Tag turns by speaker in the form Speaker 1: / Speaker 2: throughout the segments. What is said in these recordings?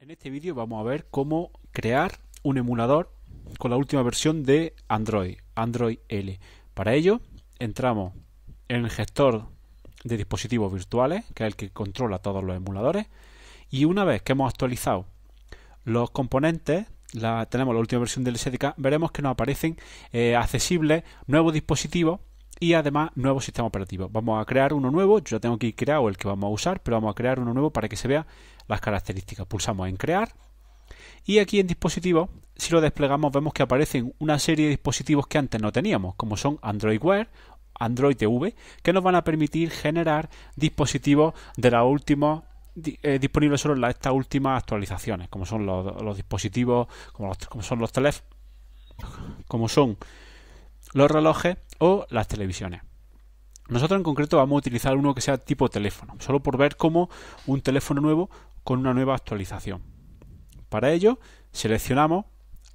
Speaker 1: En este vídeo vamos a ver cómo crear un emulador con la última versión de Android, Android L. Para ello, entramos en el gestor de dispositivos virtuales, que es el que controla todos los emuladores, y una vez que hemos actualizado los componentes, la, tenemos la última versión del SDK, veremos que nos aparecen eh, accesibles nuevos dispositivos y además nuevos sistemas operativos. Vamos a crear uno nuevo, yo ya tengo aquí creado el que vamos a usar, pero vamos a crear uno nuevo para que se vea las características. Pulsamos en crear y aquí en dispositivo, si lo desplegamos vemos que aparecen una serie de dispositivos que antes no teníamos, como son Android Wear, Android TV, que nos van a permitir generar dispositivos de la última disponible eh, disponibles solo en la, estas últimas actualizaciones, como son los, dispositivos, como, como son los teléfonos, como son los relojes o las televisiones. Nosotros en concreto vamos a utilizar uno que sea tipo teléfono, solo por ver cómo un teléfono nuevo con una nueva actualización. Para ello, seleccionamos,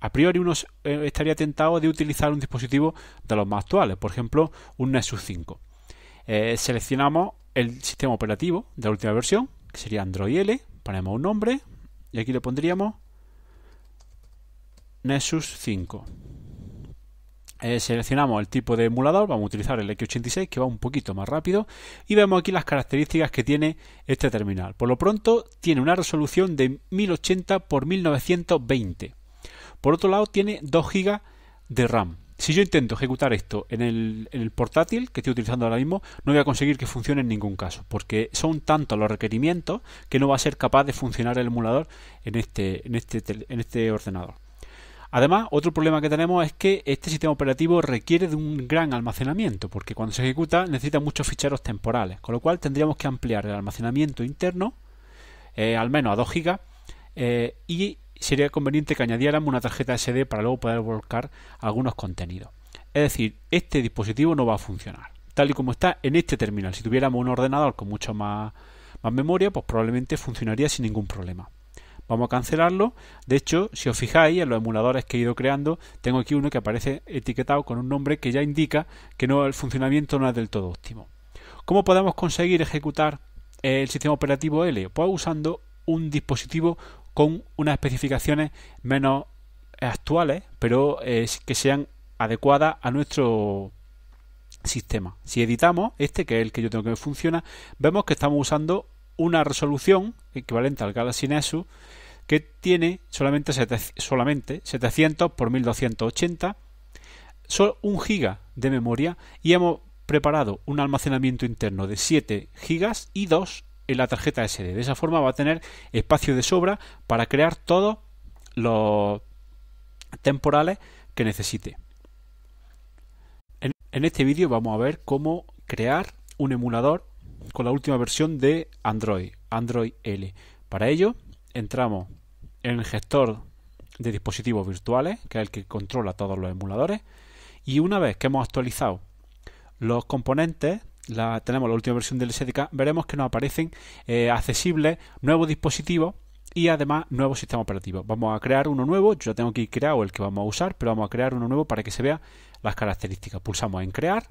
Speaker 1: a priori uno eh, estaría tentado de utilizar un dispositivo de los más actuales, por ejemplo, un Nexus 5. Eh, seleccionamos el sistema operativo de la última versión, que sería Android L, ponemos un nombre y aquí le pondríamos Nexus 5. Eh, seleccionamos el tipo de emulador, vamos a utilizar el X86 que va un poquito más rápido y vemos aquí las características que tiene este terminal. Por lo pronto tiene una resolución de 1080 x 1920. Por otro lado tiene 2 GB de RAM. Si yo intento ejecutar esto en el, portátil que estoy utilizando ahora mismo, no voy a conseguir que funcione en ningún caso, porque son tantos los requerimientos que no va a ser capaz de funcionar el emulador en este, en este, este ordenador. Además, otro problema que tenemos es que este sistema operativo requiere de un gran almacenamiento, porque cuando se ejecuta necesita muchos ficheros temporales, con lo cual tendríamos que ampliar el almacenamiento interno eh, al menos a 2 GB eh, y sería conveniente que añadiéramos una tarjeta SD para luego poder volcar algunos contenidos. Es decir, este dispositivo no va a funcionar, tal y como está en este terminal. Si tuviéramos un ordenador con mucho más, más memoria, pues probablemente funcionaría sin ningún problema. Vamos a cancelarlo. De hecho, si os fijáis en los emuladores que he ido creando, tengo aquí uno que aparece etiquetado con un nombre que ya indica que no, el funcionamiento no es del todo óptimo. ¿Cómo podemos conseguir ejecutar el sistema operativo L? Pues usando un dispositivo con unas especificaciones menos actuales, pero eh, que sean adecuadas a nuestro sistema. Si editamos este, que es el que yo tengo que funciona, vemos que estamos usando una resolución equivalente al Galaxy Nexus que tiene solamente, solamente 700 por 1280, solo un GB de memoria y hemos preparado un almacenamiento interno de 7 gigas y 2 en la tarjeta SD. De esa forma va a tener espacio de sobra para crear todos los temporales que necesite. En, en este vídeo vamos a ver cómo crear un emulador con la última versión de Android, Android L. Para ello, entramos en el gestor de dispositivos virtuales, que es el que controla todos los emuladores, y una vez que hemos actualizado los componentes, la, tenemos la última versión del SDK, veremos que nos aparecen eh, accesibles nuevos dispositivos y además nuevos sistemas operativos. Vamos a crear uno nuevo, yo ya tengo aquí creado el que vamos a usar, pero vamos a crear uno nuevo para que se vea las características. Pulsamos en crear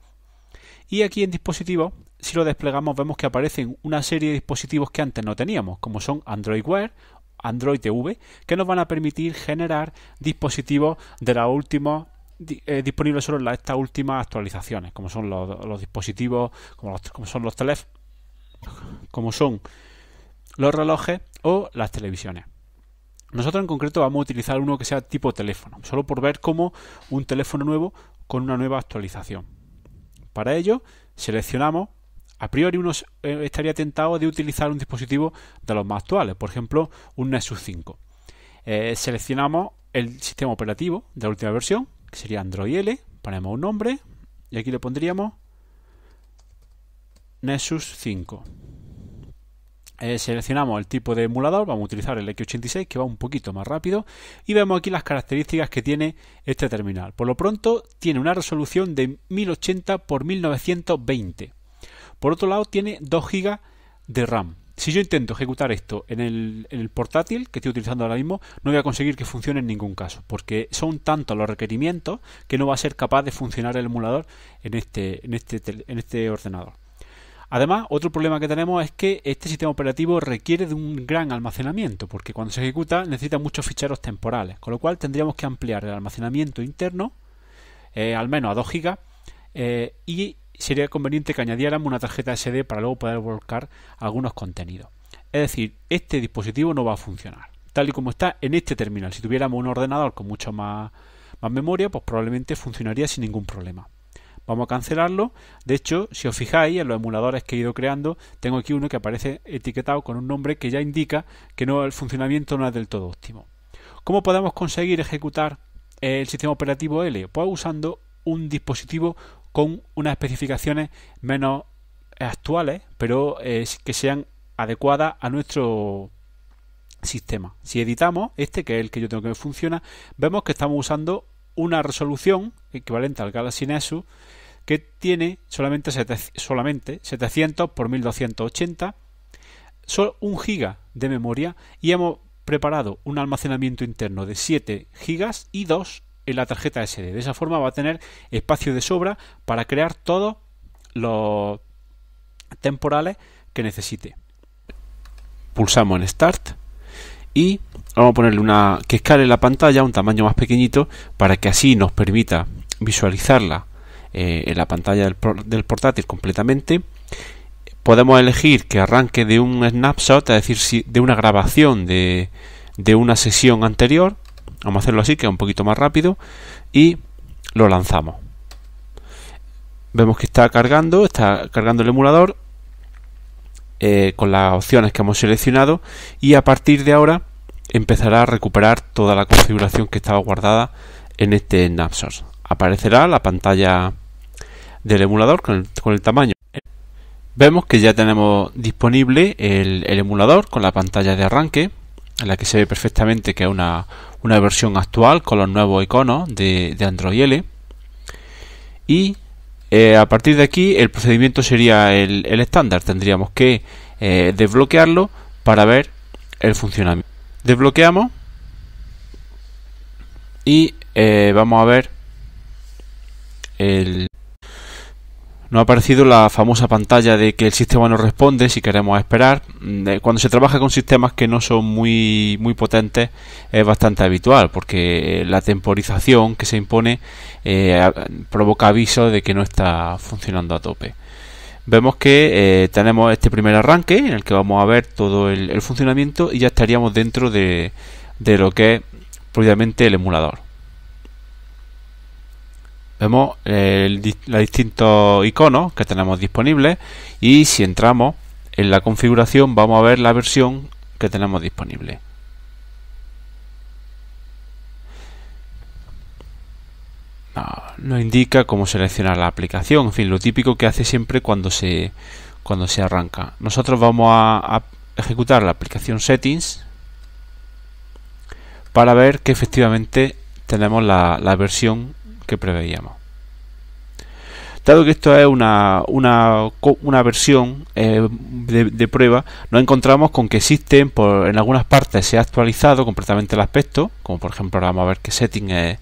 Speaker 1: y aquí en dispositivos, si lo desplegamos, vemos que aparecen una serie de dispositivos que antes no teníamos, como son Android Wear, Android TV, que nos van a permitir generar dispositivos de la última eh, disponibles solo en estas últimas actualizaciones, como son los, dispositivos, como, como son los teléfonos, como son los relojes o las televisiones. Nosotros en concreto vamos a utilizar uno que sea tipo teléfono, solo por ver cómo un teléfono nuevo con una nueva actualización. Para ello, seleccionamos, a priori uno eh, estaría tentado de utilizar un dispositivo de los más actuales, por ejemplo, un Nexus 5. Eh, seleccionamos el sistema operativo de la última versión, que sería Android L, ponemos un nombre y aquí le pondríamos Nexus 5. Eh, seleccionamos el tipo de emulador, vamos a utilizar el X86 que va un poquito más rápido y vemos aquí las características que tiene este terminal. Por lo pronto tiene una resolución de 1080 x 1920. Por otro lado tiene 2 GB de RAM. Si yo intento ejecutar esto en el, portátil que estoy utilizando ahora mismo, no voy a conseguir que funcione en ningún caso, porque son tantos los requerimientos que no va a ser capaz de funcionar el emulador en este, en este, este ordenador. Además, otro problema que tenemos es que este sistema operativo requiere de un gran almacenamiento, porque cuando se ejecuta necesita muchos ficheros temporales, con lo cual tendríamos que ampliar el almacenamiento interno eh, al menos a 2 GB eh, y sería conveniente que añadiéramos una tarjeta SD para luego poder volcar algunos contenidos. Es decir, este dispositivo no va a funcionar, tal y como está en este terminal. Si tuviéramos un ordenador con mucho más, más memoria, pues probablemente funcionaría sin ningún problema. Vamos a cancelarlo. De hecho, si os fijáis en los emuladores que he ido creando, tengo aquí uno que aparece etiquetado con un nombre que ya indica que no, el funcionamiento no es del todo óptimo. ¿Cómo podemos conseguir ejecutar el sistema operativo L? Pues usando un dispositivo con unas especificaciones menos actuales, pero eh, que sean adecuadas a nuestro sistema. Si editamos este, que es el que yo tengo que funciona, vemos que estamos usando una resolución equivalente al Galaxy Nexus que tiene solamente, solamente 700 por 1280, solo un GB de memoria y hemos preparado un almacenamiento interno de 7 GB y 2 en la tarjeta SD. De esa forma va a tener espacio de sobra para crear todos los temporales que necesite. Pulsamos en Start y vamos a ponerle una que escale la pantalla a un tamaño más pequeñito para que así nos permita visualizarla eh, en la pantalla del, portátil completamente podemos elegir que arranque de un snapshot, es decir, de una grabación de, de, una sesión anterior. Vamos a hacerlo así, que es un poquito más rápido. Y lo lanzamos. Vemos que está cargando, está cargando el emulador. Eh, con las opciones que hemos seleccionado y a partir de ahora empezará a recuperar toda la configuración que estaba guardada en este snapshot. Aparecerá la pantalla del emulador con el, tamaño. Vemos que ya tenemos disponible el, emulador con la pantalla de arranque, en la que se ve perfectamente que es una, versión actual con los nuevos iconos de, de Android L. Y eh, a partir de aquí, el procedimiento sería el, estándar. Tendríamos que eh, desbloquearlo para ver el funcionamiento. Desbloqueamos y eh, vamos a ver el, no ha aparecido la famosa pantalla de que el sistema no responde si queremos esperar. Mm, eh, cuando se trabaja con sistemas que no son muy, muy potentes es bastante habitual porque eh, la temporización que se impone eh, provoca aviso de que no está funcionando a tope. Vemos que tenemos este primer arranque en el que vamos a ver todo el, funcionamiento y ya estaríamos dentro de, de lo que es propiamente el emulador vemos eh, los distintos iconos que tenemos disponibles y si entramos en la configuración vamos a ver la versión que tenemos disponible. nos indica cómo seleccionar la aplicación, en fin, lo típico que hace siempre cuando se, cuando se arranca. Nosotros vamos a, ejecutar la aplicación settings para ver que efectivamente tenemos la, la versión que preveíamos. Dado que esto es una, una, una versión eh, de, prueba, nos encontramos con que existen, en algunas partes se ha actualizado completamente el aspecto, como por ejemplo vamos a ver que setting es,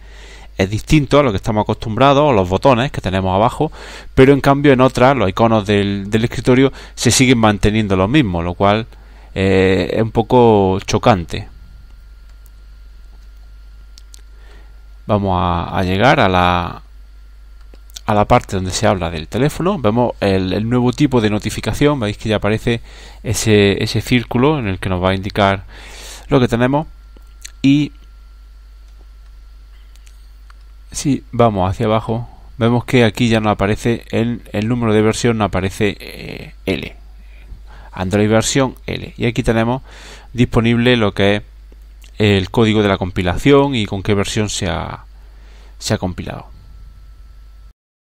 Speaker 1: distinto a lo que estamos acostumbrados, o los botones que tenemos abajo, pero en cambio en otras los iconos del, escritorio se siguen manteniendo los mismos, lo cual eh, es un poco chocante. vamos a, llegar a la, a la parte donde se habla del teléfono, vemos el, nuevo tipo de notificación, veis que ya aparece ese, ese círculo en el que nos va a indicar lo que tenemos y si vamos hacia abajo vemos que aquí ya no aparece el, el número de versión, no aparece eh, L, Android versión L y aquí tenemos disponible lo que es el código de la compilación y con qué versión se ha, compilado.